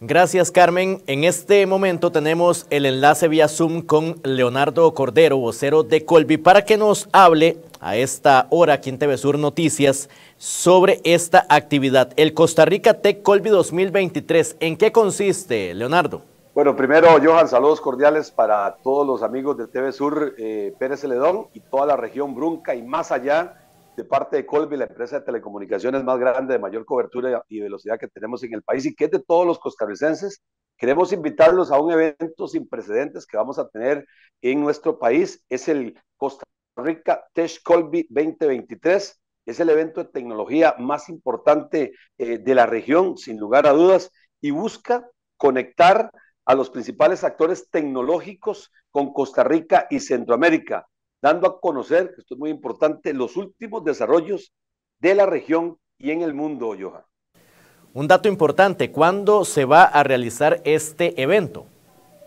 Gracias Carmen. En este momento tenemos el enlace vía Zoom con Leonardo Cordero, vocero de Colby, para que nos hable a esta hora aquí en TV Sur Noticias sobre esta actividad. El Costa Rica Tech Colby 2023, ¿en qué consiste, Leonardo? Bueno, primero, Johan, saludos cordiales para todos los amigos de TV Sur eh, Pérez Ledón y toda la región Brunca y más allá de parte de Colby, la empresa de telecomunicaciones más grande, de mayor cobertura y velocidad que tenemos en el país y que es de todos los costarricenses. Queremos invitarlos a un evento sin precedentes que vamos a tener en nuestro país. Es el Costa Rica Tech Colby 2023. Es el evento de tecnología más importante eh, de la región, sin lugar a dudas, y busca conectar a los principales actores tecnológicos con Costa Rica y Centroamérica dando a conocer, esto es muy importante, los últimos desarrollos de la región y en el mundo, Johan. Un dato importante, ¿cuándo se va a realizar este evento?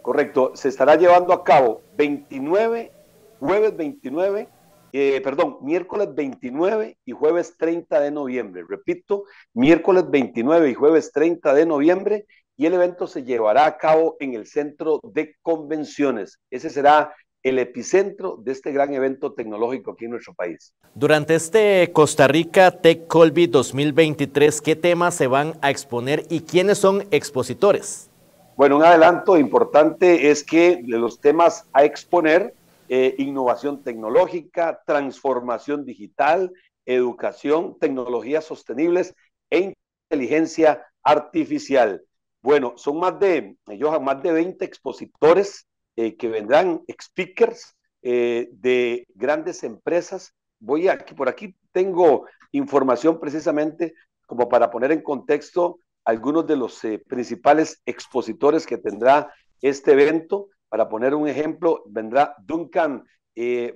Correcto, se estará llevando a cabo 29, jueves 29, eh, perdón, miércoles 29 y jueves 30 de noviembre. Repito, miércoles 29 y jueves 30 de noviembre y el evento se llevará a cabo en el Centro de Convenciones. Ese será el epicentro de este gran evento tecnológico aquí en nuestro país. Durante este Costa Rica Tech Colby 2023, ¿qué temas se van a exponer y quiénes son expositores? Bueno, un adelanto importante es que los temas a exponer, eh, innovación tecnológica, transformación digital, educación, tecnologías sostenibles e inteligencia artificial. Bueno, son más de, ellos más de 20 expositores eh, que vendrán speakers eh, de grandes empresas. Voy aquí, por aquí tengo información precisamente como para poner en contexto algunos de los eh, principales expositores que tendrá este evento. Para poner un ejemplo, vendrá Duncan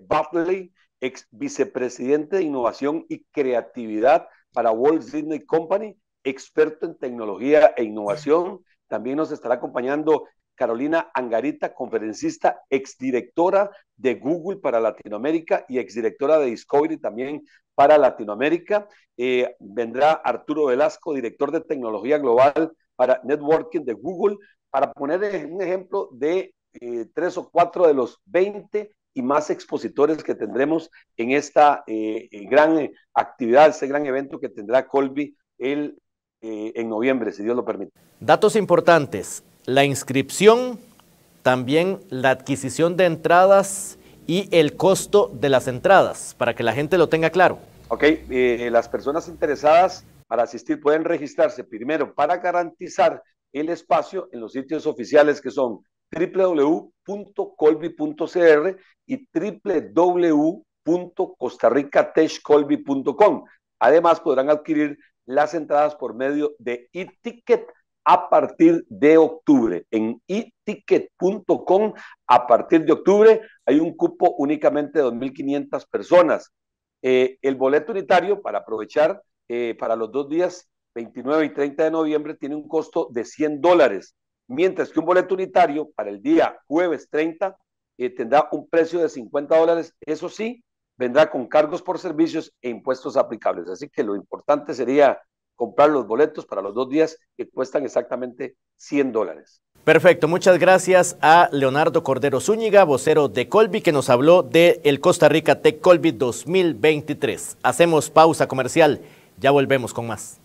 Buffley, ex vicepresidente de Innovación y Creatividad para Walt Disney Company, experto en tecnología e innovación. También nos estará acompañando Carolina Angarita, conferencista, exdirectora de Google para Latinoamérica y exdirectora de Discovery también para Latinoamérica. Eh, vendrá Arturo Velasco, director de tecnología global para networking de Google, para poner un ejemplo de eh, tres o cuatro de los 20 y más expositores que tendremos en esta eh, gran actividad, este gran evento que tendrá Colby el, en noviembre, si Dios lo permite. Datos importantes la inscripción, también la adquisición de entradas y el costo de las entradas, para que la gente lo tenga claro. Ok, eh, las personas interesadas para asistir pueden registrarse primero para garantizar el espacio en los sitios oficiales que son www.colby.cr y www.costarricatechcolby.com. Además, podrán adquirir las entradas por medio de e a partir de octubre. En iticket.com e a partir de octubre, hay un cupo únicamente de 2.500 personas. Eh, el boleto unitario, para aprovechar, eh, para los dos días, 29 y 30 de noviembre, tiene un costo de 100 dólares, mientras que un boleto unitario para el día jueves 30 eh, tendrá un precio de 50 dólares. Eso sí, vendrá con cargos por servicios e impuestos aplicables. Así que lo importante sería comprar los boletos para los dos días que cuestan exactamente 100 dólares. Perfecto, muchas gracias a Leonardo Cordero Zúñiga, vocero de Colby, que nos habló de el Costa Rica Tech Colby 2023. Hacemos pausa comercial, ya volvemos con más.